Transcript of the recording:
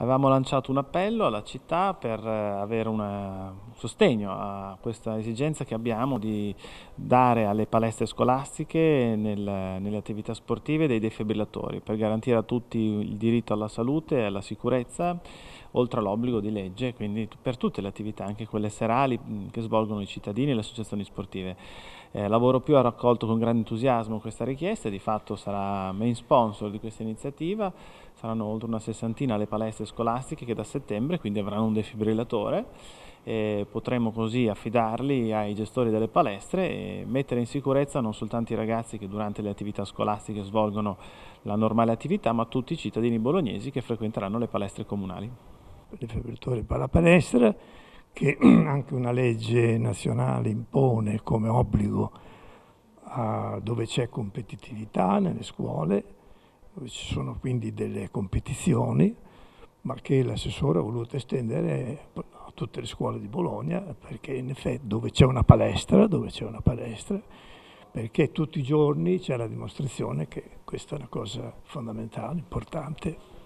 Avevamo lanciato un appello alla città per eh, avere un sostegno a questa esigenza che abbiamo di dare alle palestre scolastiche nel, nelle attività sportive dei defibrillatori per garantire a tutti il diritto alla salute e alla sicurezza, oltre all'obbligo di legge, quindi per tutte le attività, anche quelle serali che svolgono i cittadini e le associazioni sportive. Eh, Lavoro Più ha raccolto con grande entusiasmo questa richiesta, e di fatto sarà main sponsor di questa iniziativa, saranno oltre una sessantina le palestre scolastiche che da settembre quindi avranno un defibrillatore e potremo così affidarli ai gestori delle palestre e mettere in sicurezza non soltanto i ragazzi che durante le attività scolastiche svolgono la normale attività, ma tutti i cittadini bolognesi che frequenteranno le palestre comunali. Il defibrillatore per la palestra, che anche una legge nazionale impone come obbligo a, dove c'è competitività nelle scuole, dove ci sono quindi delle competizioni, ma che l'assessore ha voluto estendere a tutte le scuole di Bologna, perché in effetti dove c'è una palestra, dove c'è una palestra, perché tutti i giorni c'è la dimostrazione che questa è una cosa fondamentale, importante.